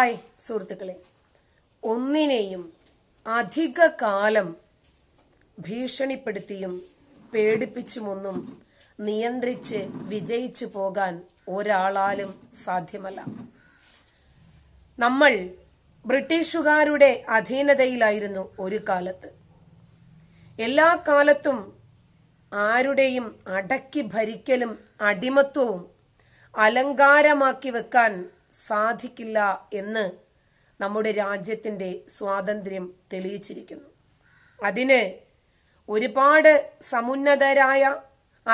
hi സുഹൃത്തുക്കളെ ഒന്നിനെയും അധിക കാലം ഭീഷണിപ്പെടുത്തിയും പേടിപ്പിച്ചുമൊന്നും നിയന്ത്രിച്ച് വിജയിച്ചു പോകാൻ ഒരാളാലും സാധ്യമല്ല നമ്മൾ ബ്രിട്ടീഷുകാരുടെ അധീനതയിലായിരുന്നു ഒരു കാലത്ത് എല്ലാ കാലത്തും ആരുടെയും അടക്കി ഭരിക്കലും അടിമത്വവും അലങ്കാരമാക്കി വെക്കാൻ സാധിക്കില്ല എന്ന് നമ്മുടെ രാജ്യത്തിൻ്റെ സ്വാതന്ത്ര്യം തെളിയിച്ചിരിക്കുന്നു അതിന് ഒരുപാട് സമുന്നതരായ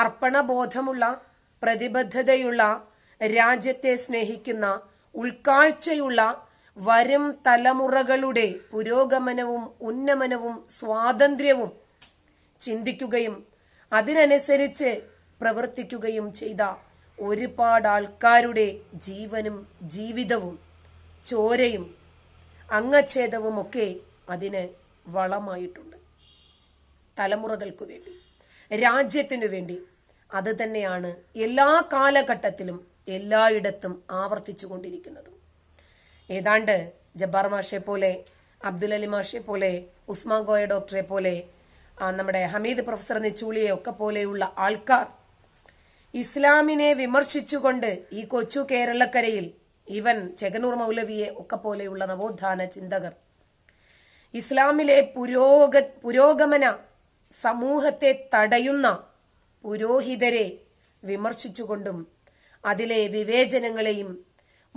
അർപ്പണബോധമുള്ള പ്രതിബദ്ധതയുള്ള രാജ്യത്തെ സ്നേഹിക്കുന്ന ഉൾക്കാഴ്ചയുള്ള വരും തലമുറകളുടെ പുരോഗമനവും ഉന്നമനവും സ്വാതന്ത്ര്യവും ചിന്തിക്കുകയും അതിനനുസരിച്ച് പ്രവർത്തിക്കുകയും ചെയ്ത ഒരുപാട് ആൾക്കാരുടെ ജീവനും ജീവിതവും ചോരയും ഒക്കെ അതിന് വളമായിട്ടുണ്ട് തലമുറകൾക്ക് വേണ്ടി രാജ്യത്തിനു വേണ്ടി അത് തന്നെയാണ് എല്ലാ കാലഘട്ടത്തിലും എല്ലായിടത്തും ആവർത്തിച്ചു കൊണ്ടിരിക്കുന്നത് ഏതാണ്ട് ജബ്ബാർ മാഷെ പോലെ അബ്ദുൽ അലി മാഷെ പോലെ ഉസ്മാൻ ഗോയ ഡോക്ടറെ പോലെ നമ്മുടെ ഹമീദ് പ്രൊഫസർ നെച്ചൂളിയെ ഒക്കെ പോലെയുള്ള ആൾക്കാർ ഇസ്ലാമിനെ വിമർശിച്ചുകൊണ്ട് ഈ കൊച്ചു കേരളക്കരയിൽ ഇവൻ ചെകനൂർ മൗലവിയെ ഒക്കെ പോലെയുള്ള നവോത്ഥാന ചിന്തകർ ഇസ്ലാമിലെ പുരോഗ പുരോഗമന സമൂഹത്തെ തടയുന്ന പുരോഹിതരെ വിമർശിച്ചുകൊണ്ടും അതിലെ വിവേചനങ്ങളെയും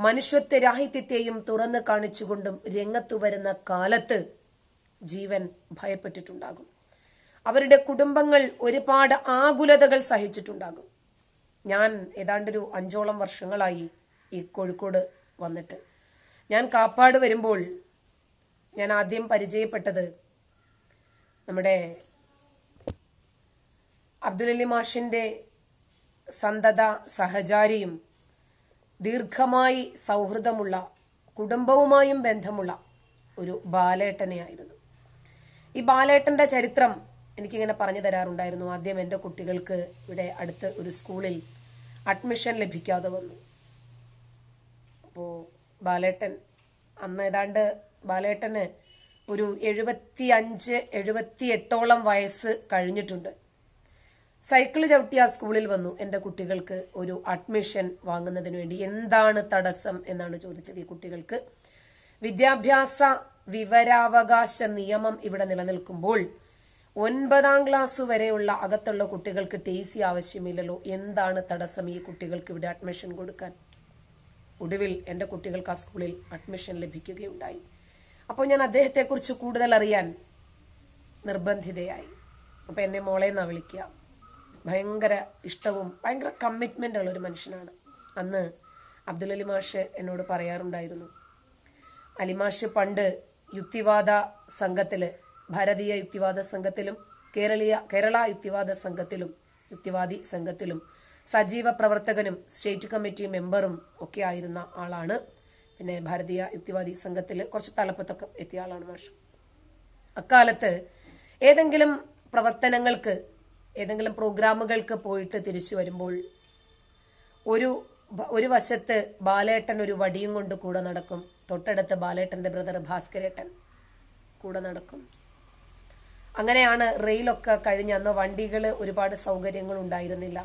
മനുഷ്യത്വരാഹിത്യത്തെയും തുറന്നു കാണിച്ചുകൊണ്ടും രംഗത്തു വരുന്ന കാലത്ത് ജീവൻ ഭയപ്പെട്ടിട്ടുണ്ടാകും അവരുടെ കുടുംബങ്ങൾ ഒരുപാട് ആകുലതകൾ സഹിച്ചിട്ടുണ്ടാകും ഞാൻ ഏതാണ്ടൊരു അഞ്ചോളം വർഷങ്ങളായി ഈ കോഴിക്കോട് വന്നിട്ട് ഞാൻ കാപ്പാട് വരുമ്പോൾ ഞാൻ ആദ്യം പരിചയപ്പെട്ടത് നമ്മുടെ അബ്ദുലലി മാഷിൻ്റെ സന്തത സഹചാരിയും ദീർഘമായി സൗഹൃദമുള്ള കുടുംബവുമായും ബന്ധമുള്ള ഒരു ബാലേട്ടനെയായിരുന്നു ഈ ബാലേട്ടൻ്റെ ചരിത്രം എനിക്കിങ്ങനെ പറഞ്ഞു തരാറുണ്ടായിരുന്നു ആദ്യം എൻ്റെ കുട്ടികൾക്ക് ഇവിടെ അടുത്ത് ഒരു സ്കൂളിൽ അഡ്മിഷൻ ലഭിക്കാതെ വന്നു അപ്പോൾ ബാലേട്ടൻ അന്ന് ഏതാണ്ട് ബാലേട്ടന് ഒരു എഴുപത്തി അഞ്ച് എഴുപത്തി എട്ടോളം വയസ്സ് കഴിഞ്ഞിട്ടുണ്ട് സൈക്കിൾ ചവിട്ടി ആ സ്കൂളിൽ വന്നു എൻ്റെ കുട്ടികൾക്ക് ഒരു അഡ്മിഷൻ വാങ്ങുന്നതിന് വേണ്ടി എന്താണ് തടസ്സം എന്നാണ് ചോദിച്ചത് ഈ കുട്ടികൾക്ക് വിദ്യാഭ്യാസ വിവരാവകാശ നിയമം ഇവിടെ നിലനിൽക്കുമ്പോൾ ഒൻപതാം ക്ലാസ് വരെയുള്ള അകത്തുള്ള കുട്ടികൾക്ക് ടി സി ആവശ്യമില്ലല്ലോ എന്താണ് തടസ്സം ഈ കുട്ടികൾക്ക് ഇവിടെ അഡ്മിഷൻ കൊടുക്കാൻ ഒടുവിൽ എൻ്റെ കുട്ടികൾക്ക് ആ സ്കൂളിൽ അഡ്മിഷൻ ലഭിക്കുകയുണ്ടായി അപ്പോൾ ഞാൻ അദ്ദേഹത്തെക്കുറിച്ച് കൂടുതൽ അറിയാൻ നിർബന്ധിതയായി അപ്പോൾ എന്നെ മോളെ എന്നാണ് വിളിക്കുക ഭയങ്കര ഇഷ്ടവും ഭയങ്കര കമ്മിറ്റ്മെൻ്റ് ഉള്ള ഒരു മനുഷ്യനാണ് അന്ന് അബ്ദുലലി മാഷ് എന്നോട് പറയാറുണ്ടായിരുന്നു അലിമാഷ് പണ്ട് യുക്തിവാദ സംഘത്തിൽ ഭാരതീയ യുക്തിവാദ സംഘത്തിലും കേരളീയ കേരള യുക്തിവാദ സംഘത്തിലും യുക്തിവാദി സംഘത്തിലും സജീവ പ്രവർത്തകനും സ്റ്റേറ്റ് കമ്മിറ്റി മെമ്പറും ഒക്കെ ആയിരുന്ന ആളാണ് പിന്നെ ഭാരതീയ യുക്തിവാദി സംഘത്തിൽ കുറച്ച് തലപ്പത്തൊക്കെ എത്തിയ ആളാണ് മാഷ് അക്കാലത്ത് ഏതെങ്കിലും പ്രവർത്തനങ്ങൾക്ക് ഏതെങ്കിലും പ്രോഗ്രാമുകൾക്ക് പോയിട്ട് തിരിച്ചു വരുമ്പോൾ ഒരു ഒരു വശത്ത് ബാലേട്ടൻ ഒരു വടിയും കൊണ്ട് കൂടെ നടക്കും തൊട്ടടുത്ത് ബാലേട്ടൻ്റെ ബ്രദർ ഭാസ്കരേട്ടൻ കൂടെ നടക്കും അങ്ങനെയാണ് റെയിലൊക്കെ കഴിഞ്ഞ് അന്ന് വണ്ടികൾ ഒരുപാട് സൗകര്യങ്ങൾ ഉണ്ടായിരുന്നില്ല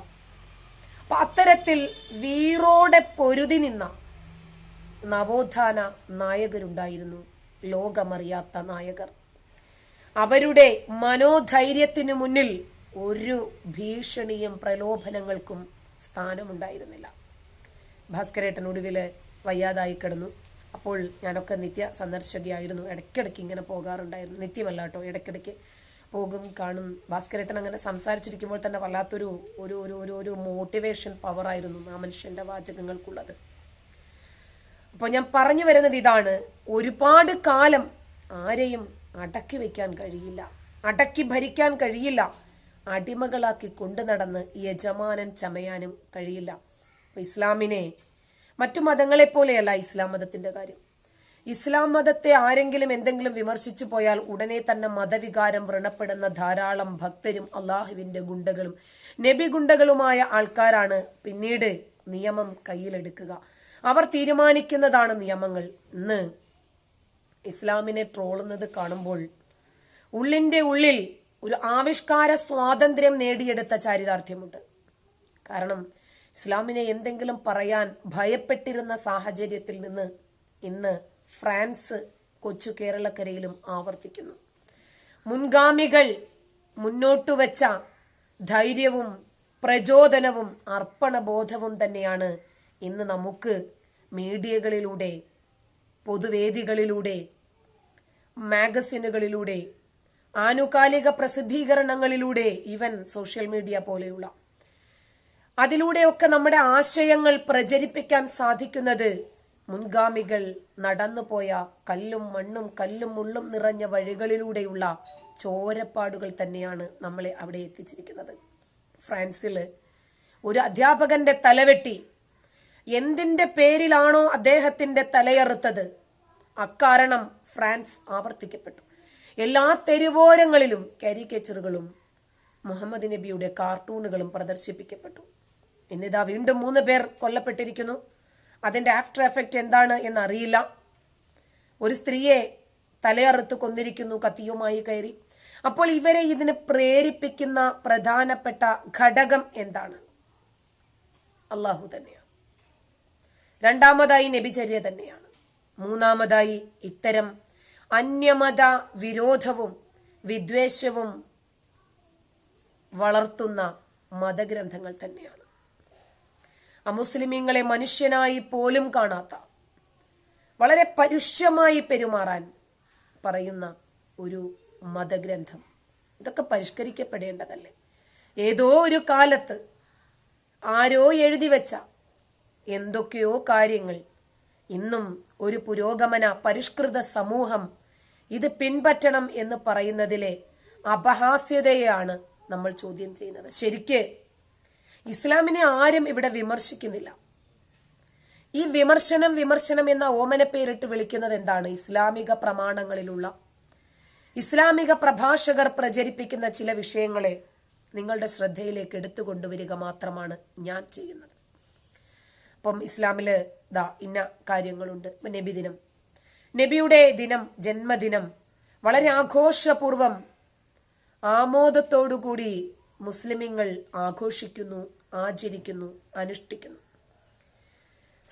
അപ്പം അത്തരത്തിൽ വീറോടെ പൊരുതി നിന്ന നവോത്ഥാന നായകരുണ്ടായിരുന്നു ലോകമറിയാത്ത നായകർ അവരുടെ മനോധൈര്യത്തിനു മുന്നിൽ ഒരു ഭീഷണിയും പ്രലോഭനങ്ങൾക്കും സ്ഥാനമുണ്ടായിരുന്നില്ല ഭാസ്കരേട്ടൻ ഒടുവിൽ വയ്യാതായി കിടന്നു അപ്പോൾ ഞാനൊക്കെ നിത്യ സന്ദർശകയായിരുന്നു ഇടയ്ക്കിടയ്ക്ക് ഇങ്ങനെ പോകാറുണ്ടായിരുന്നു നിത്യമല്ല കേട്ടോ ഇടയ്ക്കിടയ്ക്ക് പോകും കാണും ഭാസ്കരേട്ടൻ അങ്ങനെ സംസാരിച്ചിരിക്കുമ്പോൾ തന്നെ വല്ലാത്തൊരു ഒരു ഒരു ഒരു ഒരു മോട്ടിവേഷൻ പവറായിരുന്നു ആ മനുഷ്യൻ്റെ വാചകങ്ങൾക്കുള്ളത് അപ്പോൾ ഞാൻ പറഞ്ഞു വരുന്നത് ഇതാണ് ഒരുപാട് കാലം ആരെയും അടക്കി വയ്ക്കാൻ കഴിയില്ല അടക്കി ഭരിക്കാൻ കഴിയില്ല അടിമകളാക്കി കൊണ്ടു നടന്ന് യജമാനൻ ചമയാനും കഴിയില്ല ഇസ്ലാമിനെ മറ്റു മതങ്ങളെപ്പോലെയല്ല ഇസ്ലാം മതത്തിന്റെ കാര്യം ഇസ്ലാം മതത്തെ ആരെങ്കിലും എന്തെങ്കിലും വിമർശിച്ചു പോയാൽ ഉടനെ തന്നെ മതവികാരം വ്രണപ്പെടുന്ന ധാരാളം ഭക്തരും അള്ളാഹുവിന്റെ ഗുണ്ടകളും നബി ഗുണ്ടകളുമായ ആൾക്കാരാണ് പിന്നീട് നിയമം കയ്യിലെടുക്കുക അവർ തീരുമാനിക്കുന്നതാണ് നിയമങ്ങൾ ഇന്ന് ഇസ്ലാമിനെ ട്രോളുന്നത് കാണുമ്പോൾ ഉള്ളിൻ്റെ ഉള്ളിൽ ഒരു ആവിഷ്കാര സ്വാതന്ത്ര്യം നേടിയെടുത്ത ചാരിതാർത്ഥ്യമുണ്ട് കാരണം ഇസ്ലാമിനെ എന്തെങ്കിലും പറയാൻ ഭയപ്പെട്ടിരുന്ന സാഹചര്യത്തിൽ നിന്ന് ഇന്ന് ഫ്രാൻസ് കൊച്ചു കേരളക്കരയിലും ആവർത്തിക്കുന്നു മുൻഗാമികൾ മുന്നോട്ട് വെച്ച ധൈര്യവും പ്രചോദനവും അർപ്പണബോധവും തന്നെയാണ് ഇന്ന് നമുക്ക് മീഡിയകളിലൂടെ പൊതുവേദികളിലൂടെ മാഗസിനുകളിലൂടെ ആനുകാലിക പ്രസിദ്ധീകരണങ്ങളിലൂടെ ഇവൻ സോഷ്യൽ മീഡിയ പോലെയുള്ള അതിലൂടെയൊക്കെ നമ്മുടെ ആശയങ്ങൾ പ്രചരിപ്പിക്കാൻ സാധിക്കുന്നത് മുൻഗാമികൾ നടന്നുപോയ കല്ലും മണ്ണും കല്ലും മുള്ളും നിറഞ്ഞ വഴികളിലൂടെയുള്ള ചോരപ്പാടുകൾ തന്നെയാണ് നമ്മളെ അവിടെ എത്തിച്ചിരിക്കുന്നത് ഫ്രാൻസിൽ ഒരു അധ്യാപകന്റെ തലവെട്ടി എന്തിൻ്റെ പേരിലാണോ അദ്ദേഹത്തിൻ്റെ തലയറുത്തത് അക്കാരണം ഫ്രാൻസ് ആവർത്തിക്കപ്പെട്ടു എല്ലാ തെരുവോരങ്ങളിലും കാരിക്കേച്ചറുകളും മുഹമ്മദ് നബിയുടെ കാർട്ടൂണുകളും പ്രദർശിപ്പിക്കപ്പെട്ടു ഇന്നിതാ വീണ്ടും മൂന്ന് പേർ കൊല്ലപ്പെട്ടിരിക്കുന്നു അതിൻ്റെ ആഫ്റ്റർ എഫക്റ്റ് എന്താണ് എന്നറിയില്ല ഒരു സ്ത്രീയെ തലയറുത്ത് കൊന്നിരിക്കുന്നു കത്തിയുമായി കയറി അപ്പോൾ ഇവരെ ഇതിന് പ്രേരിപ്പിക്കുന്ന പ്രധാനപ്പെട്ട ഘടകം എന്താണ് അള്ളാഹു തന്നെയാണ് രണ്ടാമതായി നബിചര്യ തന്നെയാണ് മൂന്നാമതായി ഇത്തരം അന്യമത വിരോധവും വിദ്വേഷവും വളർത്തുന്ന മതഗ്രന്ഥങ്ങൾ തന്നെയാണ് അമുസ്ലിമീങ്ങളെ മനുഷ്യനായി പോലും കാണാത്ത വളരെ പരുഷമായി പെരുമാറാൻ പറയുന്ന ഒരു മതഗ്രന്ഥം ഇതൊക്കെ പരിഷ്കരിക്കപ്പെടേണ്ടതല്ലേ ഏതോ ഒരു കാലത്ത് ആരോ എഴുതി വെച്ച എന്തൊക്കെയോ കാര്യങ്ങൾ ഇന്നും ഒരു പുരോഗമന പരിഷ്കൃത സമൂഹം ഇത് പിൻപറ്റണം എന്ന് പറയുന്നതിലെ അപഹാസ്യതയാണ് നമ്മൾ ചോദ്യം ചെയ്യുന്നത് ശരിക്ക് ഇസ്ലാമിനെ ആരും ഇവിടെ വിമർശിക്കുന്നില്ല ഈ വിമർശനം വിമർശനം എന്ന ഓമന പേരിട്ട് വിളിക്കുന്നത് എന്താണ് ഇസ്ലാമിക പ്രമാണങ്ങളിലുള്ള ഇസ്ലാമിക പ്രഭാഷകർ പ്രചരിപ്പിക്കുന്ന ചില വിഷയങ്ങളെ നിങ്ങളുടെ ശ്രദ്ധയിലേക്ക് എടുത്തു കൊണ്ടുവരിക മാത്രമാണ് ഞാൻ ചെയ്യുന്നത് അപ്പം ഇസ്ലാമില് ദാ ഇന്ന കാര്യങ്ങളുണ്ട് നബിദിനം നബിയുടെ ദിനം ജന്മദിനം വളരെ ആഘോഷപൂർവം ആമോദത്തോടുകൂടി മുസ്ലിമിങ്ങൾ ആഘോഷിക്കുന്നു ആചരിക്കുന്നു അനുഷ്ഠിക്കുന്നു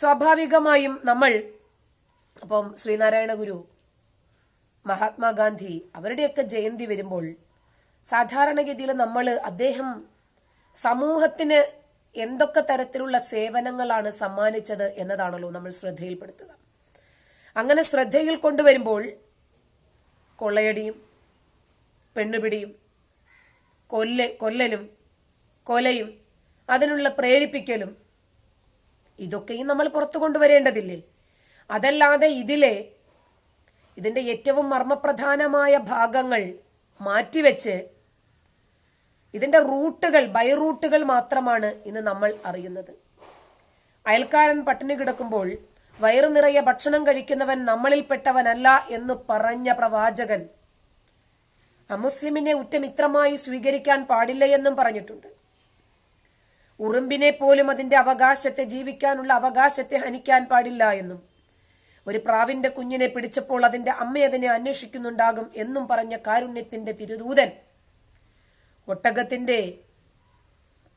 സ്വാഭാവികമായും നമ്മൾ അപ്പം ശ്രീനാരായണ ഗുരു മഹാത്മാഗാന്ധി അവരുടെയൊക്കെ ജയന്തി വരുമ്പോൾ സാധാരണഗതിയിൽ നമ്മൾ അദ്ദേഹം സമൂഹത്തിന് എന്തൊക്കെ തരത്തിലുള്ള സേവനങ്ങളാണ് സമ്മാനിച്ചത് എന്നതാണല്ലോ നമ്മൾ ശ്രദ്ധയിൽപ്പെടുത്തുക അങ്ങനെ ശ്രദ്ധയിൽ കൊണ്ടുവരുമ്പോൾ കൊള്ളയടിയും പെണ്ണുപിടിയും കൊല്ല കൊല്ലലും കൊലയും അതിനുള്ള പ്രേരിപ്പിക്കലും ഇതൊക്കെയും നമ്മൾ പുറത്തു കൊണ്ടുവരേണ്ടതില്ലേ അതല്ലാതെ ഇതിലെ ഇതിൻ്റെ ഏറ്റവും മർമ്മപ്രധാനമായ ഭാഗങ്ങൾ മാറ്റിവെച്ച് ഇതിൻ്റെ റൂട്ടുകൾ ബൈ റൂട്ടുകൾ മാത്രമാണ് ഇന്ന് നമ്മൾ അറിയുന്നത് അയൽക്കാരൻ പട്ടിണി കിടക്കുമ്പോൾ വയറു നിറയെ ഭക്ഷണം കഴിക്കുന്നവൻ നമ്മളിൽപ്പെട്ടവനല്ല എന്ന് പറഞ്ഞ പ്രവാചകൻ അമുസ്ലിമിനെ ഉറ്റമിത്രമായി സ്വീകരിക്കാൻ പാടില്ല എന്നും പറഞ്ഞിട്ടുണ്ട് ഉറുമ്പിനെ പോലും അതിന്റെ അവകാശത്തെ ജീവിക്കാനുള്ള അവകാശത്തെ ഹനിക്കാൻ പാടില്ല എന്നും ഒരു പ്രാവിന്റെ കുഞ്ഞിനെ പിടിച്ചപ്പോൾ അതിന്റെ അമ്മ അതിനെ അന്വേഷിക്കുന്നുണ്ടാകും എന്നും പറഞ്ഞ കാരുണ്യത്തിന്റെ തിരുദൂതൻ ഒട്ടകത്തിന്റെ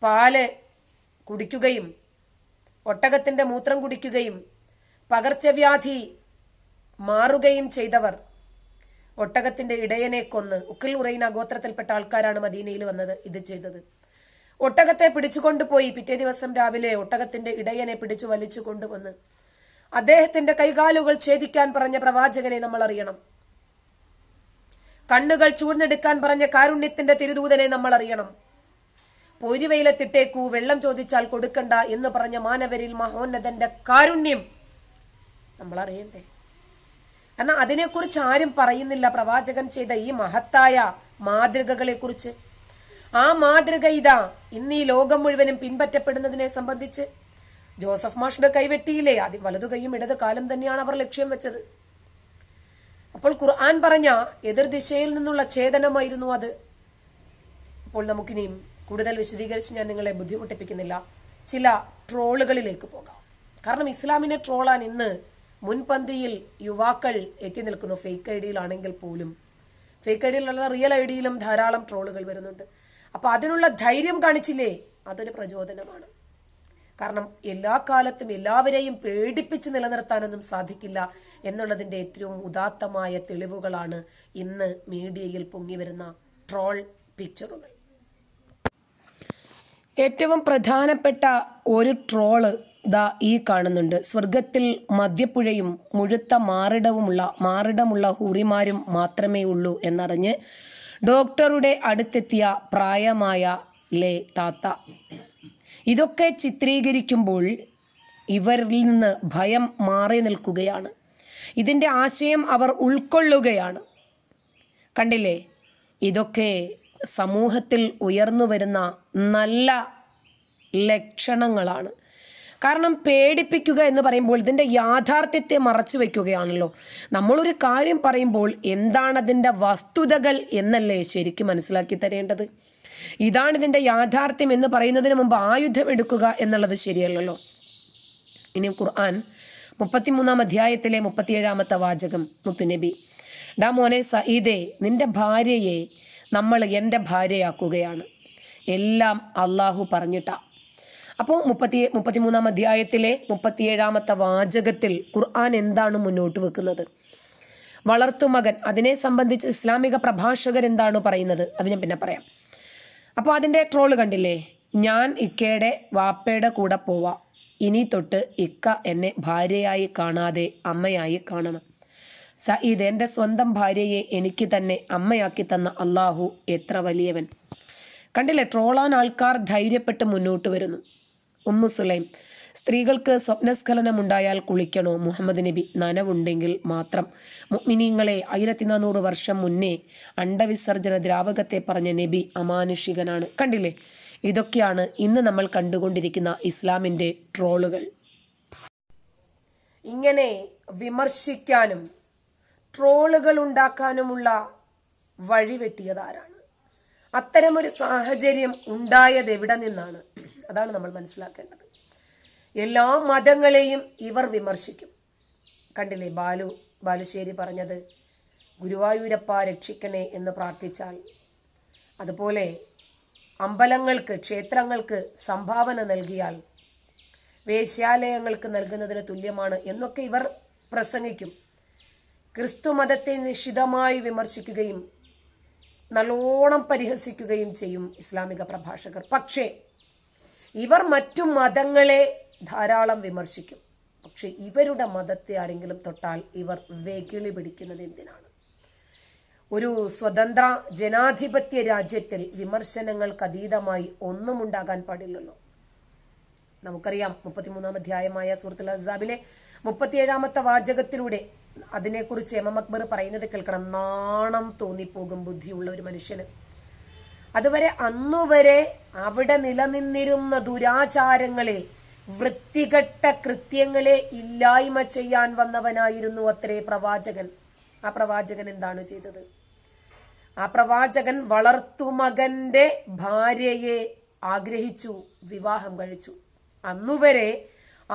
പാല് കുടിക്കുകയും ഒട്ടകത്തിന്റെ മൂത്രം കുടിക്കുകയും പകർച്ചവ്യാധി മാറുകയും ചെയ്തവർ ഒട്ടകത്തിന്റെ ഇടയനെ കൊന്ന് ഉക്കിൽ ഉറൈന ഗോത്രത്തിൽപ്പെട്ട ആൾക്കാരാണ് മദീനയിൽ വന്നത് ഇത് ചെയ്തത് ഒട്ടകത്തെ പിടിച്ചുകൊണ്ടുപോയി പിറ്റേ ദിവസം രാവിലെ ഒട്ടകത്തിന്റെ ഇടയനെ പിടിച്ചു വലിച്ചു കൊണ്ടുവന്ന് അദ്ദേഹത്തിന്റെ കൈകാലുകൾ ഛേദിക്കാൻ പറഞ്ഞ പ്രവാചകനെ നമ്മൾ അറിയണം കണ്ണുകൾ ചൂർന്നെടുക്കാൻ പറഞ്ഞ കാരുണ്യത്തിന്റെ തിരുദൂതനെ നമ്മൾ അറിയണം പൊരുവയിലെത്തിട്ടേക്കൂ വെള്ളം ചോദിച്ചാൽ കൊടുക്കണ്ട എന്ന് പറഞ്ഞ മാനവരിൽ മഹോന്നതന്റെ കാരുണ്യം നമ്മൾ അറിയണ്ടേ എന്നാൽ അതിനെക്കുറിച്ച് ആരും പറയുന്നില്ല പ്രവാചകൻ ചെയ്ത ഈ മഹത്തായ മാതൃകകളെക്കുറിച്ച് ആ മാതൃക ഇതാ ഇന്ന് ഈ ലോകം മുഴുവനും പിൻപറ്റപ്പെടുന്നതിനെ സംബന്ധിച്ച് ജോസഫ് മാഷുടെ കൈവെട്ടിയില്ലേ ആദ്യം വലതു കൈയും ഇടത് കാലം തന്നെയാണ് അവർ ലക്ഷ്യം വെച്ചത് അപ്പോൾ ഖുർആൻ പറഞ്ഞ എതിർദിശയിൽ നിന്നുള്ള ഛേദനമായിരുന്നു അത് അപ്പോൾ നമുക്കിനിയും കൂടുതൽ വിശദീകരിച്ച് ഞാൻ നിങ്ങളെ ബുദ്ധിമുട്ടിപ്പിക്കുന്നില്ല ചില ട്രോളുകളിലേക്ക് പോകാം കാരണം ഇസ്ലാമിനെ ട്രോളാൻ ഇന്ന് മുൻപന്തിയിൽ യുവാക്കൾ എത്തി നിൽക്കുന്നു ഫേക്ക് ഐ ഡിയിലാണെങ്കിൽ പോലും ഫേക്ക് ഐ ഡിയിലുള്ള റിയൽ ഐ ഡിയിലും ധാരാളം ട്രോളുകൾ വരുന്നുണ്ട് അപ്പോൾ അതിനുള്ള ധൈര്യം കാണിച്ചില്ലേ അതൊരു പ്രചോദനമാണ് കാരണം എല്ലാ കാലത്തും എല്ലാവരെയും പേടിപ്പിച്ച് നിലനിർത്താനൊന്നും സാധിക്കില്ല എന്നുള്ളതിൻ്റെ ഏറ്റവും ഉദാത്തമായ തെളിവുകളാണ് ഇന്ന് മീഡിയയിൽ പൊങ്ങി വരുന്ന ട്രോൾ പിക്ചറുകൾ ഏറ്റവും പ്രധാനപ്പെട്ട ഒരു ട്രോള് ദാ ഈ കാണുന്നുണ്ട് സ്വർഗത്തിൽ മദ്യപ്പുഴയും മുഴുത്ത മാറിടവുമുള്ള മാറിടമുള്ള ഹൂറിമാരും മാത്രമേ ഉള്ളൂ എന്നറിഞ്ഞ് ഡോക്ടറുടെ അടുത്തെത്തിയ പ്രായമായ ലേ താത്ത ഇതൊക്കെ ചിത്രീകരിക്കുമ്പോൾ ഇവരിൽ നിന്ന് ഭയം മാറി നിൽക്കുകയാണ് ഇതിൻ്റെ ആശയം അവർ ഉൾക്കൊള്ളുകയാണ് കണ്ടില്ലേ ഇതൊക്കെ സമൂഹത്തിൽ ഉയർന്നു വരുന്ന നല്ല ലക്ഷണങ്ങളാണ് കാരണം പേടിപ്പിക്കുക എന്ന് പറയുമ്പോൾ ഇതിൻ്റെ യാഥാർത്ഥ്യത്തെ മറച്ചു വയ്ക്കുകയാണല്ലോ നമ്മളൊരു കാര്യം പറയുമ്പോൾ എന്താണതിൻ്റെ വസ്തുതകൾ എന്നല്ലേ ശരിക്കും മനസ്സിലാക്കി തരേണ്ടത് ഇതാണ് ഇതിൻ്റെ യാഥാർത്ഥ്യം എന്ന് പറയുന്നതിന് മുമ്പ് ആയുധം എടുക്കുക എന്നുള്ളത് ശരിയല്ലല്ലോ ഇനി ഖുർആൻ മുപ്പത്തിമൂന്നാം അധ്യായത്തിലെ മുപ്പത്തിയേഴാമത്തെ വാചകം മുത്തുനബി ഡാ മോനെ സയ്യിദേ നിൻ്റെ ഭാര്യയെ നമ്മൾ എൻ്റെ ഭാര്യയാക്കുകയാണ് എല്ലാം അള്ളാഹു പറഞ്ഞിട്ടാണ് അപ്പോൾ മുപ്പത്തി മുപ്പത്തിമൂന്നാം അധ്യായത്തിലെ മുപ്പത്തിയേഴാമത്തെ വാചകത്തിൽ ഖുർആൻ എന്താണ് മുന്നോട്ട് വെക്കുന്നത് വളർത്തുമകൻ അതിനെ സംബന്ധിച്ച് ഇസ്ലാമിക പ്രഭാഷകർ എന്താണ് പറയുന്നത് അത് ഞാൻ പിന്നെ പറയാം അപ്പോൾ അതിൻ്റെ ട്രോള് കണ്ടില്ലേ ഞാൻ ഇക്കയുടെ വാപ്പയുടെ കൂടെ പോവാം ഇനി തൊട്ട് ഇക്ക എന്നെ ഭാര്യയായി കാണാതെ അമ്മയായി കാണണം ഇത് എൻ്റെ സ്വന്തം ഭാര്യയെ എനിക്ക് തന്നെ അമ്മയാക്കി തന്ന അള്ളാഹു എത്ര വലിയവൻ കണ്ടില്ലേ ട്രോളാൻ ആൾക്കാർ ധൈര്യപ്പെട്ട് മുന്നോട്ട് വരുന്നു ഉമ്മു സുലൈം സ്ത്രീകൾക്ക് സ്വപ്നസ്ഖലനമുണ്ടായാൽ കുളിക്കണോ മുഹമ്മദ് നബി നനവുണ്ടെങ്കിൽ മാത്രം മുഗ്മിനീങ്ങളെ ആയിരത്തി നാനൂറ് വർഷം മുന്നേ അണ്ടവിസർജന ദ്രാവകത്തെ പറഞ്ഞ നബി അമാനുഷികനാണ് കണ്ടില്ലേ ഇതൊക്കെയാണ് ഇന്ന് നമ്മൾ കണ്ടുകൊണ്ടിരിക്കുന്ന ഇസ്ലാമിൻ്റെ ട്രോളുകൾ ഇങ്ങനെ വിമർശിക്കാനും ട്രോളുകൾ ഉണ്ടാക്കാനുമുള്ള വഴിവെട്ടിയതാരാണ് അത്തരമൊരു സാഹചര്യം ഉണ്ടായത് എവിടെ നിന്നാണ് അതാണ് നമ്മൾ മനസ്സിലാക്കേണ്ടത് എല്ലാ മതങ്ങളെയും ഇവർ വിമർശിക്കും കണ്ടില്ലേ ബാലു ബാലുശ്ശേരി പറഞ്ഞത് ഗുരുവായൂരപ്പ രക്ഷിക്കണേ എന്ന് പ്രാർത്ഥിച്ചാൽ അതുപോലെ അമ്പലങ്ങൾക്ക് ക്ഷേത്രങ്ങൾക്ക് സംഭാവന നൽകിയാൽ വേശ്യാലയങ്ങൾക്ക് നൽകുന്നതിന് തുല്യമാണ് എന്നൊക്കെ ഇവർ പ്രസംഗിക്കും ക്രിസ്തു മതത്തെ നിശിതമായി വിമർശിക്കുകയും നല്ലോണം പരിഹസിക്കുകയും ചെയ്യും ഇസ്ലാമിക പ്രഭാഷകർ പക്ഷേ ഇവർ മറ്റു മതങ്ങളെ ധാരാളം വിമർശിക്കും പക്ഷെ ഇവരുടെ മതത്തെ ആരെങ്കിലും തൊട്ടാൽ ഇവർ വെകിളി പിടിക്കുന്നത് എന്തിനാണ് ഒരു സ്വതന്ത്ര ജനാധിപത്യ രാജ്യത്തിൽ വിമർശനങ്ങൾക്ക് അതീതമായി ഒന്നും ഉണ്ടാകാൻ പാടില്ലല്ലോ നമുക്കറിയാം മുപ്പത്തിമൂന്നാം അധ്യായമായ സുഹൃത്തുൽ അസാബിലെ മുപ്പത്തിയേഴാമത്തെ വാചകത്തിലൂടെ അതിനെക്കുറിച്ച് എം എം അക്ബർ പറയുന്നത് കേൾക്കണം നാണം തോന്നിപ്പോകും ബുദ്ധിയുള്ള ഒരു മനുഷ്യന് അതുവരെ അന്നുവരെ അവിടെ നിലനിന്നിരുന്ന ദുരാചാരങ്ങളെ വൃത്തികെട്ട കൃത്യങ്ങളെ ഇല്ലായ്മ ചെയ്യാൻ വന്നവനായിരുന്നു അത്രേ പ്രവാചകൻ ആ പ്രവാചകൻ എന്താണ് ചെയ്തത് ആ പ്രവാചകൻ വളർത്തുമകന്റെ ഭാര്യയെ ആഗ്രഹിച്ചു വിവാഹം കഴിച്ചു അന്നുവരെ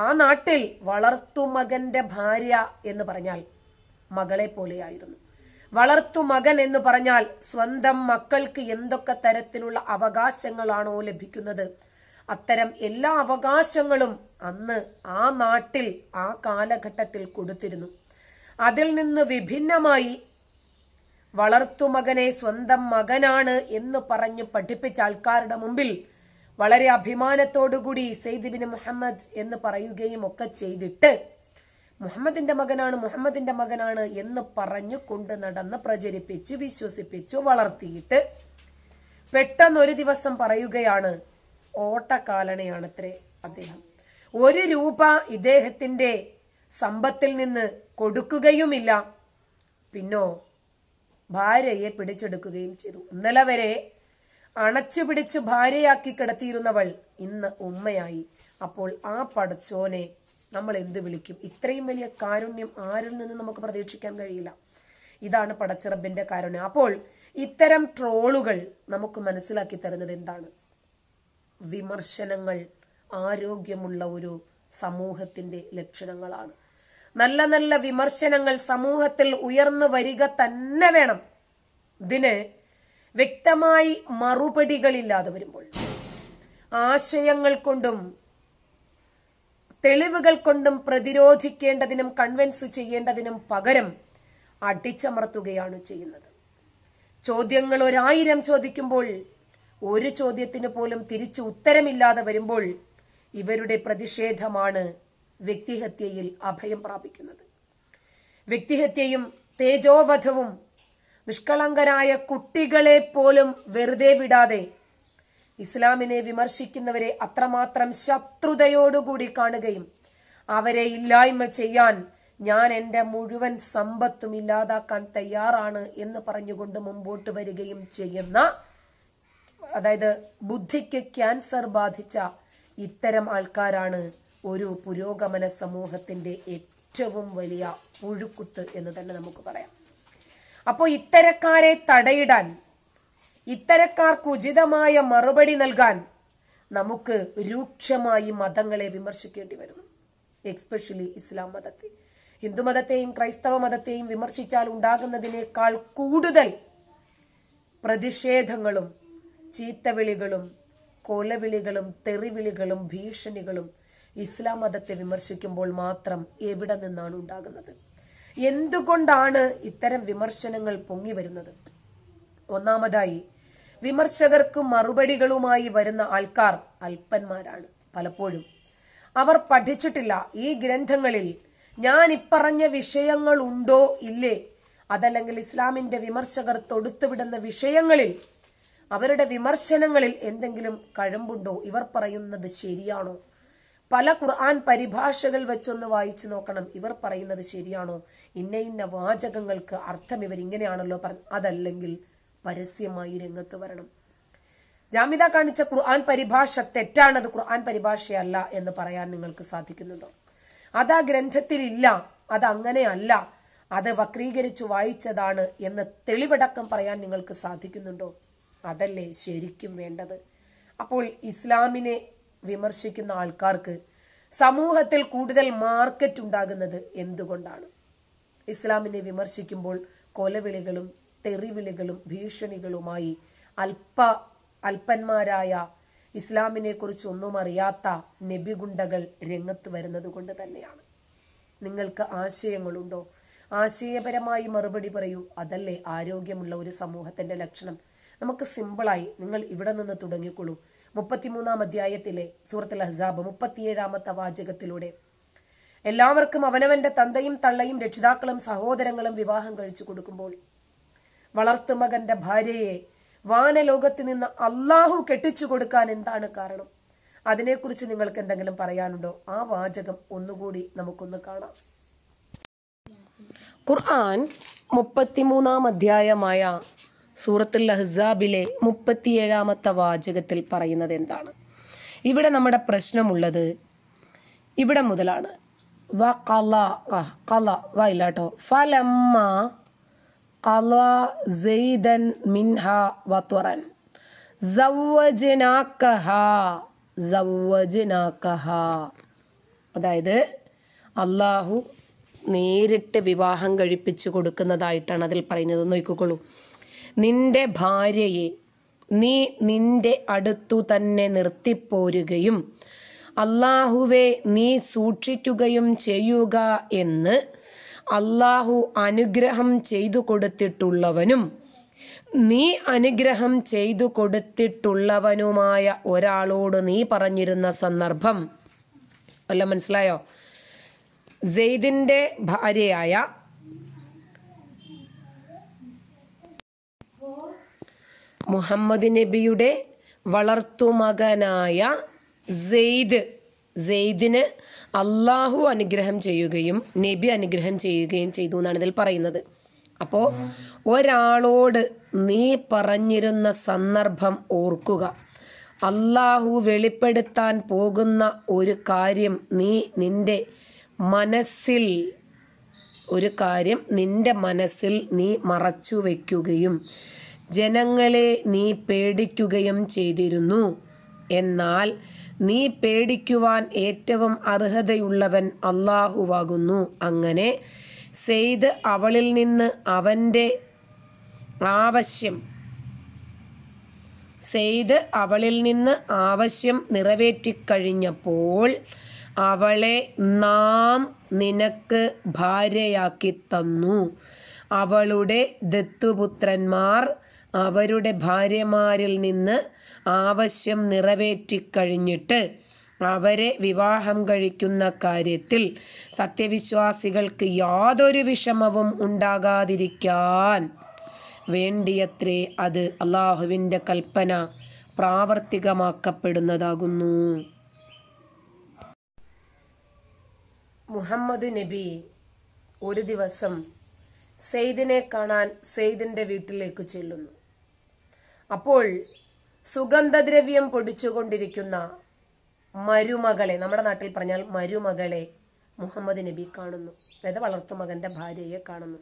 ആ നാട്ടിൽ വളർത്തുമകന്റെ ഭാര്യ എന്ന് പറഞ്ഞാൽ മകളെ പോലെയായിരുന്നു വളർത്തു മകൻ എന്ന് പറഞ്ഞാൽ സ്വന്തം മക്കൾക്ക് എന്തൊക്കെ തരത്തിലുള്ള അവകാശങ്ങളാണോ ലഭിക്കുന്നത് അത്തരം എല്ലാ അവകാശങ്ങളും അന്ന് ആ നാട്ടിൽ ആ കാലഘട്ടത്തിൽ കൊടുത്തിരുന്നു അതിൽ നിന്ന് വിഭിന്നമായി വളർത്തുമകനെ സ്വന്തം മകനാണ് എന്ന് പറഞ്ഞ് പഠിപ്പിച്ച ആൾക്കാരുടെ മുമ്പിൽ വളരെ അഭിമാനത്തോടുകൂടി സെയ്ദ് ബിൻ മുഹമ്മദ് എന്ന് പറയുകയും ഒക്കെ ചെയ്തിട്ട് മുഹമ്മദിന്റെ മകനാണ് മുഹമ്മദിന്റെ മകനാണ് എന്ന് പറഞ്ഞു കൊണ്ട് നടന്ന് പ്രചരിപ്പിച്ച് വിശ്വസിപ്പിച്ചു വളർത്തിയിട്ട് പെട്ടെന്ന് ഒരു ദിവസം പറയുകയാണ് ഓട്ടക്കാലണയാണത്രേ അദ്ദേഹം ഒരു രൂപ ഇദ്ദേഹത്തിന്റെ സമ്പത്തിൽ നിന്ന് കൊടുക്കുകയുമില്ല പിന്നോ ഭാര്യയെ പിടിച്ചെടുക്കുകയും ചെയ്തു ഇന്നലെ വരെ അണച്ചു പിടിച്ച് ഭാര്യയാക്കി കിടത്തിയിരുന്നവൾ ഇന്ന് ഉമ്മയായി അപ്പോൾ ആ പടച്ചോനെ നമ്മൾ എന്ത് വിളിക്കും ഇത്രയും വലിയ കാരുണ്യം ആരിൽ നിന്ന് നമുക്ക് പ്രതീക്ഷിക്കാൻ കഴിയില്ല ഇതാണ് പടച്ചിറബിന്റെ കാരുണ്യം അപ്പോൾ ഇത്തരം ട്രോളുകൾ നമുക്ക് മനസ്സിലാക്കി തരുന്നത് എന്താണ് വിമർശനങ്ങൾ ആരോഗ്യമുള്ള ഒരു സമൂഹത്തിന്റെ ലക്ഷണങ്ങളാണ് നല്ല നല്ല വിമർശനങ്ങൾ സമൂഹത്തിൽ ഉയർന്നു വരിക തന്നെ വേണം ഇതിന് വ്യക്തമായി മറുപടികളില്ലാതെ വരുമ്പോൾ ആശയങ്ങൾ കൊണ്ടും തെളിവുകൾ കൊണ്ടും പ്രതിരോധിക്കേണ്ടതിനും കൺവിൻസ് ചെയ്യേണ്ടതിനും പകരം അടിച്ചമർത്തുകയാണ് ചെയ്യുന്നത് ചോദ്യങ്ങൾ ഒരായിരം ചോദിക്കുമ്പോൾ ഒരു ചോദ്യത്തിന് പോലും തിരിച്ചു ഉത്തരമില്ലാതെ വരുമ്പോൾ ഇവരുടെ പ്രതിഷേധമാണ് വ്യക്തിഹത്യയിൽ അഭയം പ്രാപിക്കുന്നത് വ്യക്തിഹത്യയും തേജോവധവും നിഷ്കളങ്കരായ കുട്ടികളെ പോലും വെറുതെ വിടാതെ ഇസ്ലാമിനെ വിമർശിക്കുന്നവരെ അത്രമാത്രം ശത്രുതയോടുകൂടി കാണുകയും അവരെ ഇല്ലായ്മ ചെയ്യാൻ ഞാൻ എൻ്റെ മുഴുവൻ സമ്പത്തും ഇല്ലാതാക്കാൻ തയ്യാറാണ് എന്ന് പറഞ്ഞുകൊണ്ട് മുമ്പോട്ട് വരികയും ചെയ്യുന്ന അതായത് ബുദ്ധിക്ക് ക്യാൻസർ ബാധിച്ച ഇത്തരം ആൾക്കാരാണ് ഒരു പുരോഗമന സമൂഹത്തിൻ്റെ ഏറ്റവും വലിയ പുഴുക്കുത്ത് എന്ന് തന്നെ നമുക്ക് പറയാം അപ്പോൾ ഇത്തരക്കാരെ തടയിടാൻ ഇത്തരക്കാർക്ക് ഉചിതമായ മറുപടി നൽകാൻ നമുക്ക് രൂക്ഷമായി മതങ്ങളെ വിമർശിക്കേണ്ടി വരുന്നു എക്സ്പെഷ്യലി ഇസ്ലാം മതത്തെ ഹിന്ദു മതത്തെയും ക്രൈസ്തവ മതത്തെയും വിമർശിച്ചാൽ ഉണ്ടാകുന്നതിനേക്കാൾ കൂടുതൽ പ്രതിഷേധങ്ങളും ചീത്തവിളികളും കൊലവിളികളും തെറിവിളികളും ഭീഷണികളും ഇസ്ലാം മതത്തെ വിമർശിക്കുമ്പോൾ മാത്രം എവിടെ നിന്നാണ് ഉണ്ടാകുന്നത് എന്തുകൊണ്ടാണ് ഇത്തരം വിമർശനങ്ങൾ പൊങ്ങി വരുന്നത് ഒന്നാമതായി വിമർശകർക്ക് മറുപടികളുമായി വരുന്ന ആൾക്കാർ അല്പന്മാരാണ് പലപ്പോഴും അവർ പഠിച്ചിട്ടില്ല ഈ ഗ്രന്ഥങ്ങളിൽ ഞാൻ ഇപ്പറഞ്ഞ വിഷയങ്ങൾ ഉണ്ടോ ഇല്ലേ അതല്ലെങ്കിൽ ഇസ്ലാമിന്റെ വിമർശകർ തൊടുത്തുവിടുന്ന വിഷയങ്ങളിൽ അവരുടെ വിമർശനങ്ങളിൽ എന്തെങ്കിലും കഴമ്പുണ്ടോ ഇവർ പറയുന്നത് ശരിയാണോ പല ഖുർആൻ പരിഭാഷകൾ വെച്ചൊന്ന് വായിച്ചു നോക്കണം ഇവർ പറയുന്നത് ശരിയാണോ ഇന്ന ഇന്ന വാചകങ്ങൾക്ക് അർത്ഥം ഇവർ ഇങ്ങനെയാണല്ലോ പറഞ്ഞ് അതല്ലെങ്കിൽ പരസ്യമായി രംഗത്ത് വരണം ജാമിത കാണിച്ച ഖുർആൻ പരിഭാഷ തെറ്റാണത് ഖുർആൻ പരിഭാഷയല്ല എന്ന് പറയാൻ നിങ്ങൾക്ക് സാധിക്കുന്നുണ്ടോ അത് ആ ഗ്രന്ഥത്തിലില്ല അത് അങ്ങനെയല്ല അത് വക്രീകരിച്ചു വായിച്ചതാണ് എന്ന് തെളിവടക്കം പറയാൻ നിങ്ങൾക്ക് സാധിക്കുന്നുണ്ടോ അതല്ലേ ശരിക്കും വേണ്ടത് അപ്പോൾ ഇസ്ലാമിനെ വിമർശിക്കുന്ന ആൾക്കാർക്ക് സമൂഹത്തിൽ കൂടുതൽ മാർക്കറ്റ് ഉണ്ടാകുന്നത് എന്തുകൊണ്ടാണ് ഇസ്ലാമിനെ വിമർശിക്കുമ്പോൾ കൊലവിളികളും തെറിവിളികളും ഭീഷണികളുമായി അല്പ അല്പന്മാരായ ഇസ്ലാമിനെക്കുറിച്ച് ഒന്നും അറിയാത്ത നബിഗുണ്ടകൾ രംഗത്ത് വരുന്നത് കൊണ്ട് തന്നെയാണ് നിങ്ങൾക്ക് ആശയങ്ങളുണ്ടോ ആശയപരമായി മറുപടി പറയൂ അതല്ലേ ആരോഗ്യമുള്ള ഒരു സമൂഹത്തിന്റെ ലക്ഷണം നമുക്ക് സിമ്പിളായി നിങ്ങൾ ഇവിടെ നിന്ന് തുടങ്ങിക്കൊള്ളൂ മുപ്പത്തിമൂന്നാം അധ്യായത്തിലെ സൂറത്തുൽ അഹ്സാബ് മുപ്പത്തിയേഴാമത്തെ വാചകത്തിലൂടെ എല്ലാവർക്കും അവനവന്റെ തന്തയും തള്ളയും രക്ഷിതാക്കളും സഹോദരങ്ങളും വിവാഹം കഴിച്ചു കൊടുക്കുമ്പോൾ വളർത്തുമകന്റെ ഭാര്യയെ വാനലോകത്ത് നിന്ന് അള്ളാഹു കെട്ടിച്ചു കൊടുക്കാൻ എന്താണ് കാരണം അതിനെക്കുറിച്ച് നിങ്ങൾക്ക് എന്തെങ്കിലും പറയാനുണ്ടോ ആ വാചകം ഒന്നുകൂടി നമുക്കൊന്ന് കാണാം ഖുർആൻ മുപ്പത്തിമൂന്നാം അധ്യായമായ സൂറത്തുൽ അഹ്സാബിലെ മുപ്പത്തിയേഴാമത്തെ വാചകത്തിൽ പറയുന്നത് എന്താണ് ഇവിടെ നമ്മുടെ പ്രശ്നമുള്ളത് ഇവിടെ മുതലാണ് വ കല കല വ ഇല്ലാട്ടോ ഫലമ്മ സെയ്തൻ മിൻഹ വത്തുറൻ അതായത് അള്ളാഹു നേരിട്ട് വിവാഹം കഴിപ്പിച്ചു കൊടുക്കുന്നതായിട്ടാണ് അതിൽ പറയുന്നത് നോക്കിക്കോളൂ നിന്റെ ഭാര്യയെ നീ നിന്റെ അടുത്തു തന്നെ നിർത്തിപ്പോരുകയും അള്ളാഹുവെ നീ സൂക്ഷിക്കുകയും ചെയ്യുക എന്ന് അള്ളാഹു അനുഗ്രഹം ചെയ്തു കൊടുത്തിട്ടുള്ളവനും നീ അനുഗ്രഹം ചെയ്തു കൊടുത്തിട്ടുള്ളവനുമായ ഒരാളോട് നീ പറഞ്ഞിരുന്ന സന്ദർഭം അല്ല മനസ്സിലായോ ജെയ്ദിൻ്റെ ഭാര്യയായ മുഹമ്മദ് നബിയുടെ വളർത്തുമകനായ സെയ്ദ് സെയ്ദിന് അള്ളാഹു അനുഗ്രഹം ചെയ്യുകയും നബി അനുഗ്രഹം ചെയ്യുകയും ചെയ്തു എന്നാണ് ഇതിൽ പറയുന്നത് അപ്പോൾ ഒരാളോട് നീ പറഞ്ഞിരുന്ന സന്ദർഭം ഓർക്കുക അള്ളാഹു വെളിപ്പെടുത്താൻ പോകുന്ന ഒരു കാര്യം നീ നിൻ്റെ മനസ്സിൽ ഒരു കാര്യം നിൻ്റെ മനസ്സിൽ നീ മറച്ചു വയ്ക്കുകയും ജനങ്ങളെ നീ പേടിക്കുകയും ചെയ്തിരുന്നു എന്നാൽ നീ പേടിക്കുവാൻ ഏറ്റവും അർഹതയുള്ളവൻ അള്ളാഹുവാകുന്നു അങ്ങനെ സെയ്ദ് അവളിൽ നിന്ന് അവൻ്റെ ആവശ്യം സെയ്ദ് അവളിൽ നിന്ന് ആവശ്യം നിറവേറ്റിക്കഴിഞ്ഞപ്പോൾ അവളെ നാം നിനക്ക് ഭാര്യയാക്കി തന്നു അവളുടെ ദത്തുപുത്രന്മാർ അവരുടെ ഭാര്യമാരിൽ നിന്ന് ആവശ്യം നിറവേറ്റിക്കഴിഞ്ഞിട്ട് അവരെ വിവാഹം കഴിക്കുന്ന കാര്യത്തിൽ സത്യവിശ്വാസികൾക്ക് യാതൊരു വിഷമവും ഉണ്ടാകാതിരിക്കാൻ വേണ്ടിയത്രേ അത് അള്ളാഹുവിൻ്റെ കൽപ്പന പ്രാവർത്തികമാക്കപ്പെടുന്നതാകുന്നു മുഹമ്മദ് നബി ഒരു ദിവസം സെയ്ദിനെ കാണാൻ സെയ്ദിൻ്റെ വീട്ടിലേക്ക് ചെല്ലുന്നു അപ്പോൾ സുഗന്ധദ്രവ്യം പൊടിച്ചുകൊണ്ടിരിക്കുന്ന മരുമകളെ നമ്മുടെ നാട്ടിൽ പറഞ്ഞാൽ മരുമകളെ മുഹമ്മദ് നബി കാണുന്നു അതായത് വളർത്തുമകൻ്റെ ഭാര്യയെ കാണുന്നു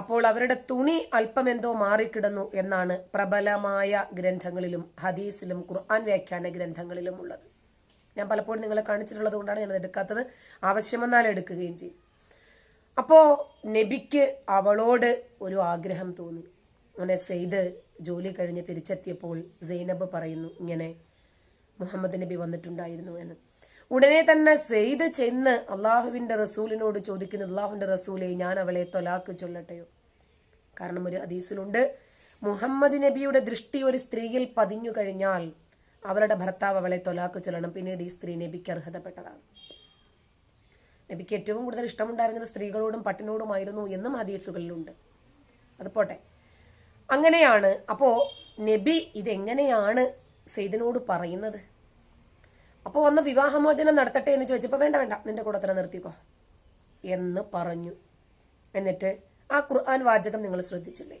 അപ്പോൾ അവരുടെ തുണി അല്പമെന്തോ മാറിക്കിടന്നു എന്നാണ് പ്രബലമായ ഗ്രന്ഥങ്ങളിലും ഹദീസിലും ഖുർആൻ വ്യാഖ്യാന ഗ്രന്ഥങ്ങളിലും ഉള്ളത് ഞാൻ പലപ്പോഴും നിങ്ങളെ കാണിച്ചിട്ടുള്ളത് കൊണ്ടാണ് ഞാനത് എടുക്കാത്തത് ആവശ്യമെന്നാൽ എടുക്കുകയും ചെയ്യും അപ്പോൾ നബിക്ക് അവളോട് ഒരു ആഗ്രഹം തോന്നി അങ്ങനെ സെയ്ത് ജോലി കഴിഞ്ഞ് തിരിച്ചെത്തിയപ്പോൾ സൈനബ് പറയുന്നു ഇങ്ങനെ മുഹമ്മദ് നബി വന്നിട്ടുണ്ടായിരുന്നു എന്ന് ഉടനെ തന്നെ സെയ്ദ് ചെന്ന് അള്ളാഹുവിൻ്റെ റസൂലിനോട് ചോദിക്കുന്നു അള്ളാഹുവിൻ്റെ റസൂലെ ഞാൻ അവളെ തൊലാക്ക് ചൊല്ലട്ടെയോ കാരണം ഒരു ഹദീസിലുണ്ട് മുഹമ്മദ് നബിയുടെ ദൃഷ്ടി ഒരു സ്ത്രീയിൽ പതിഞ്ഞു കഴിഞ്ഞാൽ അവരുടെ ഭർത്താവ് അവളെ തൊലാക്ക് ചൊല്ലണം പിന്നീട് ഈ സ്ത്രീ നബിക്ക് അർഹതപ്പെട്ടതാണ് നബിക്ക് ഏറ്റവും കൂടുതൽ ഇഷ്ടമുണ്ടായിരുന്നത് സ്ത്രീകളോടും പട്ടിനോടുമായിരുന്നു എന്നും ഹദീസുകളിലുണ്ട് അത് പോട്ടെ അങ്ങനെയാണ് അപ്പോൾ നബി ഇതെങ്ങനെയാണ് സെയ്ദിനോട് പറയുന്നത് അപ്പോൾ വന്ന് വിവാഹമോചനം നടത്തട്ടെ എന്ന് ചോദിച്ചപ്പോൾ വേണ്ട വേണ്ട നിന്റെ കൂടെ തന്നെ നിർത്തിക്കോ എന്ന് പറഞ്ഞു എന്നിട്ട് ആ ഖുർആൻ വാചകം നിങ്ങൾ ശ്രദ്ധിച്ചില്ലേ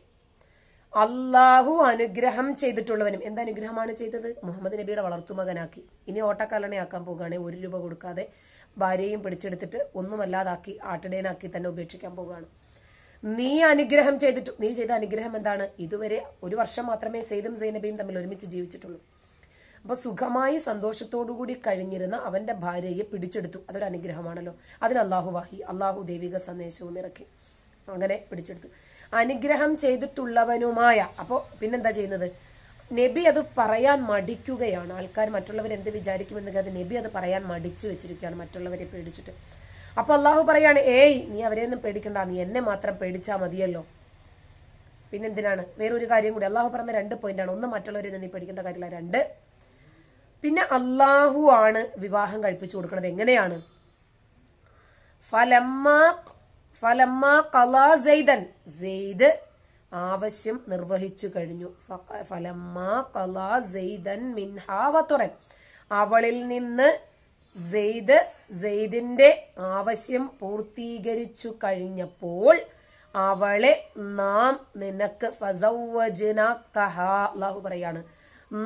അള്ളാഹു അനുഗ്രഹം ചെയ്തിട്ടുള്ളവനും എന്തനുഗ്രഹമാണ് ചെയ്തത് മുഹമ്മദ് നബിയുടെ വളർത്തുമകനാക്കി ഇനി ഓട്ടക്കാലണയാക്കാൻ ആക്കാൻ പോകുകയാണെങ്കിൽ ഒരു രൂപ കൊടുക്കാതെ ഭാര്യയും പിടിച്ചെടുത്തിട്ട് ഒന്നുമല്ലാതാക്കി ആട്ടിടേനാക്കി തന്നെ ഉപേക്ഷിക്കാൻ പോവുകയാണ് നീ അനുഗ്രഹം ചെയ്തിട്ടു നീ ചെയ്ത അനുഗ്രഹം എന്താണ് ഇതുവരെ ഒരു വർഷം മാത്രമേ സെയ്തും സൈനബയും തമ്മിൽ ഒരുമിച്ച് ജീവിച്ചിട്ടുള്ളൂ അപ്പോൾ സുഖമായി സന്തോഷത്തോടുകൂടി കഴിഞ്ഞിരുന്ന അവന്റെ ഭാര്യയെ പിടിച്ചെടുത്തു അതൊരു അനുഗ്രഹമാണല്ലോ അതിന് അള്ളാഹു വാഹി അള്ളാഹു ദൈവിക സന്ദേശവും ഇറക്കി അങ്ങനെ പിടിച്ചെടുത്തു അനുഗ്രഹം ചെയ്തിട്ടുള്ളവനുമായ അപ്പോൾ പിന്നെന്താ ചെയ്യുന്നത് നബി അത് പറയാൻ മടിക്കുകയാണ് ആൾക്കാർ മറ്റുള്ളവർ എന്ത് വിചാരിക്കുമെന്ന് കരുതി നബി അത് പറയാൻ മടിച്ചു വെച്ചിരിക്കുകയാണ് മറ്റുള്ളവരെ പേടിച്ചിട്ട് അപ്പോൾ അള്ളാഹു പറയാണ് ഏയ് നീ അവരെയൊന്നും പേടിക്കണ്ട നീ എന്നെ മാത്രം പേടിച്ചാൽ മതിയല്ലോ പിന്നെന്തിനാണ് വേറൊരു കാര്യം കൂടി അള്ളാഹു പറഞ്ഞ രണ്ട് പോയിന്റാണ് ഒന്ന് മറ്റുള്ളവരെ നീ പേടിക്കേണ്ട കാര്യമില്ല രണ്ട് പിന്നെ അള്ളാഹു ആണ് വിവാഹം കഴിപ്പിച്ചു കൊടുക്കുന്നത് എങ്ങനെയാണ് ആവശ്യം നിർവഹിച്ചു കഴിഞ്ഞു ഫലമ്മാ കലാ അവളിൽ നിന്ന് സെയ്ദ് സെയ്ദിൻ്റെ ആവശ്യം പൂർത്തീകരിച്ചു കഴിഞ്ഞപ്പോൾ അവളെ നാം നിനക്ക് അള്ളാഹു പറയാണ്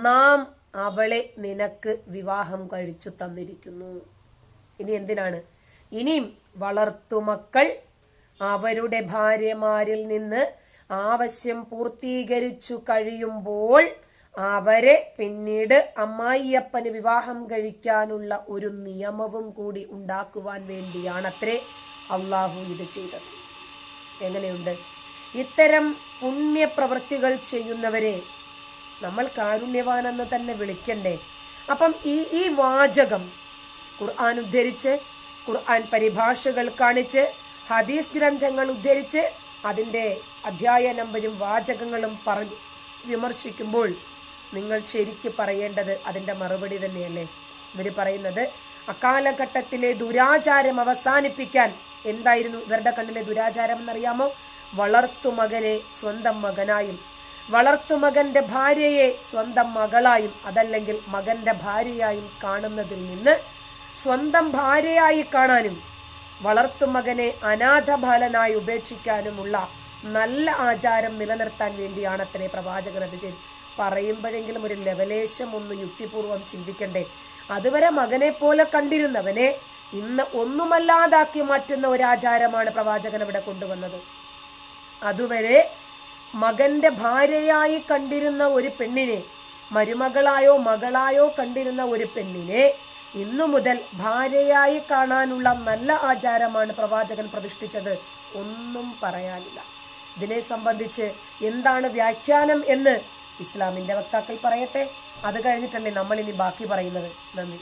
നാം അവളെ നിനക്ക് വിവാഹം കഴിച്ചു തന്നിരിക്കുന്നു ഇനി എന്തിനാണ് ഇനിയും വളർത്തുമക്കൾ അവരുടെ ഭാര്യമാരിൽ നിന്ന് ആവശ്യം പൂർത്തീകരിച്ചു കഴിയുമ്പോൾ അവരെ പിന്നീട് അമ്മായിയപ്പന് വിവാഹം കഴിക്കാനുള്ള ഒരു നിയമവും കൂടി ഉണ്ടാക്കുവാൻ വേണ്ടിയാണത്രേ അള്ളാഹു ഇത് ചെയ്തത് എങ്ങനെയുണ്ട് ഇത്തരം പുണ്യപ്രവൃത്തികൾ ചെയ്യുന്നവരെ നമ്മൾ കാരുണ്യവാനെന്ന് തന്നെ വിളിക്കണ്ടേ അപ്പം ഈ ഈ വാചകം ഖുർആൻ ഉദ്ധരിച്ച് ഖുർആൻ പരിഭാഷകൾ കാണിച്ച് ഹദീസ് ഗ്രന്ഥങ്ങൾ ഉദ്ധരിച്ച് അതിൻ്റെ അധ്യായ നമ്പരും വാചകങ്ങളും പറഞ്ഞ് വിമർശിക്കുമ്പോൾ നിങ്ങൾ ശരിക്ക് പറയേണ്ടത് അതിൻ്റെ മറുപടി തന്നെയല്ലേ ഇവർ പറയുന്നത് അക്കാലഘട്ടത്തിലെ ദുരാചാരം അവസാനിപ്പിക്കാൻ എന്തായിരുന്നു ഇവരുടെ കണ്ണിലെ ദുരാചാരം എന്നറിയാമോ വളർത്തുമകനെ സ്വന്തം മകനായും വളർത്തുമകൻ്റെ ഭാര്യയെ സ്വന്തം മകളായും അതല്ലെങ്കിൽ മകൻ്റെ ഭാര്യയായും കാണുന്നതിൽ നിന്ന് സ്വന്തം ഭാര്യയായി കാണാനും വളർത്തുമകനെ അനാഥബാലനായി ഉപേക്ഷിക്കാനുമുള്ള നല്ല ആചാരം നിലനിർത്താൻ വേണ്ടിയാണ് അത്രേ പ്രവാചകർ അത് ചെയ്തത് പറയുമ്പോഴെങ്കിലും ഒരു ലവലേശം ഒന്ന് യുക്തിപൂർവം ചിന്തിക്കണ്ടേ അതുവരെ മകനെ പോലെ കണ്ടിരുന്നവനെ ഇന്ന് ഒന്നുമല്ലാതാക്കി മാറ്റുന്ന ഒരാചാരമാണ് പ്രവാചകൻ ഇവിടെ കൊണ്ടുവന്നത് അതുവരെ മകന്റെ ഭാര്യയായി കണ്ടിരുന്ന ഒരു പെണ്ണിനെ മരുമകളായോ മകളായോ കണ്ടിരുന്ന ഒരു പെണ്ണിനെ ഇന്നു മുതൽ ഭാര്യയായി കാണാനുള്ള നല്ല ആചാരമാണ് പ്രവാചകൻ പ്രതിഷ്ഠിച്ചത് ഒന്നും പറയാനില്ല ഇതിനെ സംബന്ധിച്ച് എന്താണ് വ്യാഖ്യാനം എന്ന് ഇസ്ലാമിൻ്റെ വക്താക്കൾ പറയട്ടെ അത് കഴിഞ്ഞിട്ടല്ലേ നമ്മളിനി ബാക്കി പറയുന്നത് നന്ദി